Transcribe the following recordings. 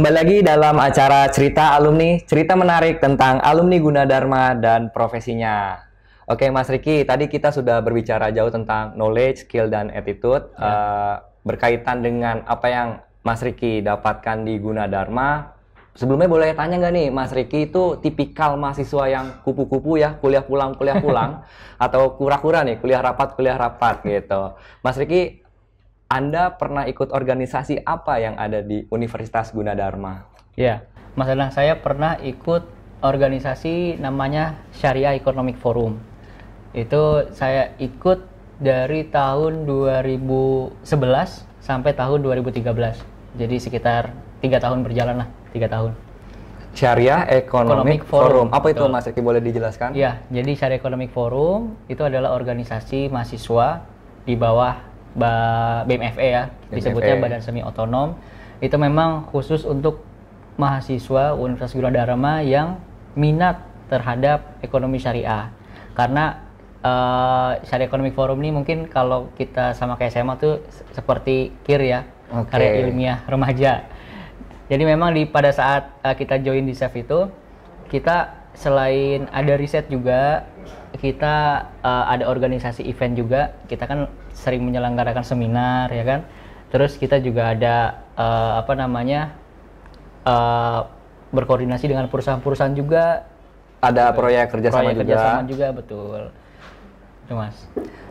Kembali lagi dalam acara cerita alumni, cerita menarik tentang alumni Gunadarma dan profesinya. Oke, Mas Riki, tadi kita sudah berbicara jauh tentang knowledge, skill, dan attitude ya. uh, berkaitan dengan apa yang Mas Riki dapatkan di Gunadarma. Sebelumnya boleh tanya nggak nih, Mas Riki itu tipikal mahasiswa yang kupu-kupu ya, kuliah pulang, kuliah pulang, atau kura-kura nih, kuliah rapat, kuliah rapat gitu. Mas Riki anda pernah ikut organisasi apa yang ada di Universitas Gunadarma? Ya, Mas Danang, saya pernah ikut organisasi namanya Syariah Economic Forum. Itu saya ikut dari tahun 2011 sampai tahun 2013. Jadi sekitar tiga tahun berjalan lah, tiga tahun. Syariah Economic, Economic Forum. Forum. Apa itu Mas Eki boleh dijelaskan? Ya, jadi Syariah Economic Forum itu adalah organisasi mahasiswa di bawah BMFE ya, BMFA. disebutnya Badan Semi Otonom. Itu memang khusus untuk mahasiswa Universitas Gunadarma yang minat terhadap ekonomi syariah. Karena uh, Syariah Economic Forum ini mungkin kalau kita sama kayak SMA tuh seperti KIR ya, okay. karya ilmiah remaja. Jadi memang di pada saat uh, kita join di SEF itu kita selain ada riset juga kita uh, ada organisasi event juga kita kan sering menyelenggarakan seminar ya kan terus kita juga ada uh, apa namanya uh, berkoordinasi dengan perusahaan-perusahaan juga ada proyek kerjasama proyek juga kerjasama juga betul itu mas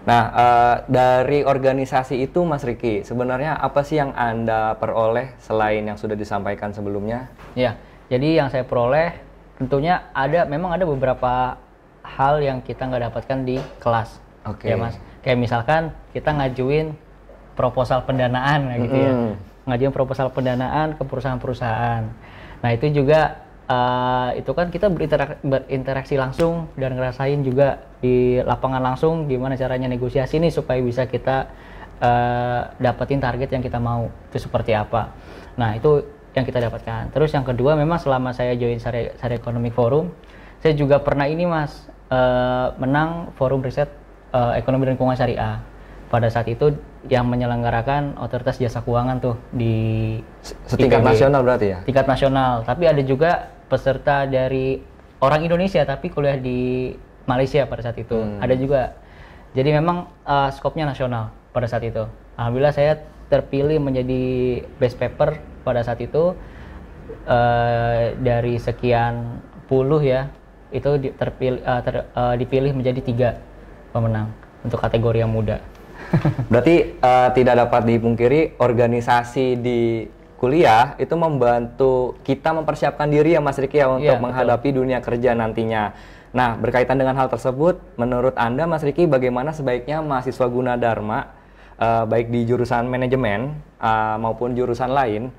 nah uh, dari organisasi itu mas Riki sebenarnya apa sih yang anda peroleh selain yang sudah disampaikan sebelumnya ya jadi yang saya peroleh tentunya ada memang ada beberapa hal yang kita nggak dapatkan di kelas ya, Oke. Okay. Ya mas kayak misalkan kita ngajuin proposal pendanaan gitu ya ngajuin proposal pendanaan ke perusahaan-perusahaan nah itu juga uh, itu kan kita berinteraksi, berinteraksi langsung dan ngerasain juga di lapangan langsung gimana caranya negosiasi nih supaya bisa kita uh, dapetin target yang kita mau itu seperti apa nah itu yang kita dapatkan terus yang kedua memang selama saya join Sari, Sari Economic Forum saya juga pernah ini mas uh, menang forum riset uh, ekonomi dan keuangan syariah. Pada saat itu yang menyelenggarakan otoritas jasa keuangan tuh di setingkat nasional berarti ya. Tingkat nasional, tapi ada juga peserta dari orang Indonesia tapi kuliah di Malaysia pada saat itu. Hmm. Ada juga. Jadi memang uh, skopnya nasional pada saat itu. Alhamdulillah saya terpilih menjadi best paper pada saat itu uh, dari sekian puluh ya itu terpilih, uh, ter, uh, dipilih menjadi tiga pemenang untuk kategori yang muda. Berarti uh, tidak dapat dipungkiri organisasi di kuliah itu membantu kita mempersiapkan diri ya Mas Riki ya untuk ya, menghadapi betul. dunia kerja nantinya. Nah, berkaitan dengan hal tersebut, menurut Anda Mas Riki bagaimana sebaiknya mahasiswa Gunadarma uh, baik di jurusan manajemen uh, maupun jurusan lain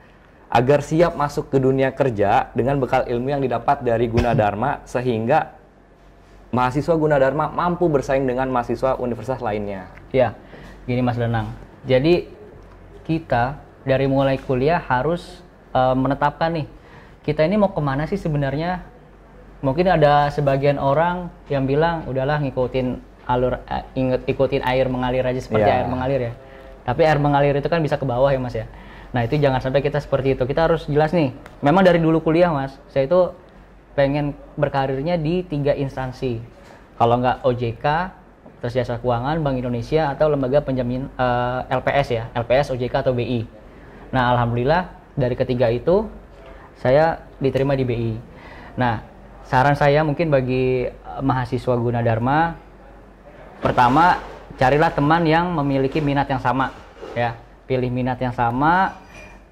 agar siap masuk ke dunia kerja dengan bekal ilmu yang didapat dari guna dharma sehingga mahasiswa Gunadarma mampu bersaing dengan mahasiswa universitas lainnya? Ya, gini Mas Lenang. Jadi kita dari mulai kuliah harus uh, menetapkan nih, kita ini mau kemana sih sebenarnya? Mungkin ada sebagian orang yang bilang, udahlah ngikutin alur, uh, inget, ikutin air mengalir aja seperti yeah. air mengalir ya. Tapi air mengalir itu kan bisa ke bawah ya mas ya. Nah itu jangan sampai kita seperti itu. Kita harus jelas nih. Memang dari dulu kuliah mas, saya itu pengen berkarirnya di tiga instansi kalau nggak OJK terus jasa keuangan Bank Indonesia atau lembaga penjamin uh, eh, LPS ya LPS OJK atau BI nah alhamdulillah dari ketiga itu saya diterima di BI nah saran saya mungkin bagi eh, mahasiswa Gunadarma pertama carilah teman yang memiliki minat yang sama ya pilih minat yang sama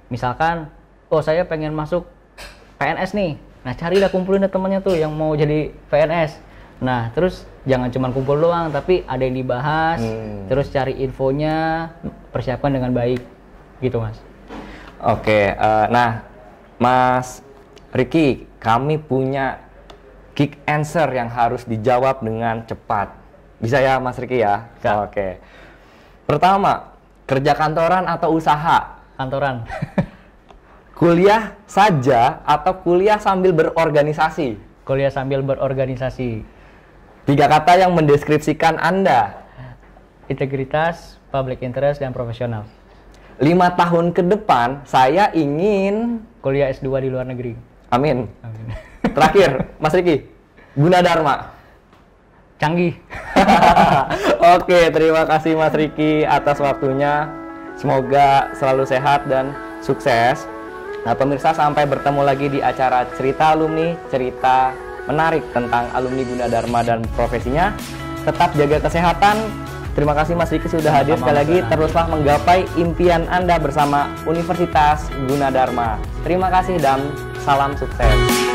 misalkan oh saya pengen masuk PNS nih Nah, lah kumpulin temannya tuh yang mau jadi VNS Nah, terus jangan cuma kumpul doang, tapi ada yang dibahas, hmm. terus cari infonya, persiapkan dengan baik. Gitu, Mas. Oke, uh, nah Mas Riki, kami punya kick answer yang harus dijawab dengan cepat. Bisa ya Mas Riki ya? Oke. Oke. Pertama, kerja kantoran atau usaha? Kantoran. kuliah saja atau kuliah sambil berorganisasi? Kuliah sambil berorganisasi. Tiga kata yang mendeskripsikan Anda. Integritas, public interest, dan profesional. Lima tahun ke depan, saya ingin... Kuliah S2 di luar negeri. Amin. Amin. Terakhir, Mas Riki. guna dharma, Canggih. Oke, terima kasih Mas Riki atas waktunya. Semoga selalu sehat dan sukses. Nah, pemirsa sampai bertemu lagi di acara Cerita Alumni, cerita menarik tentang alumni Gunadarma dan profesinya. Tetap jaga kesehatan. Terima kasih Mas Riki sudah hadir sekali lagi. Teruslah menggapai impian Anda bersama Universitas Gunadarma. Terima kasih dan salam sukses.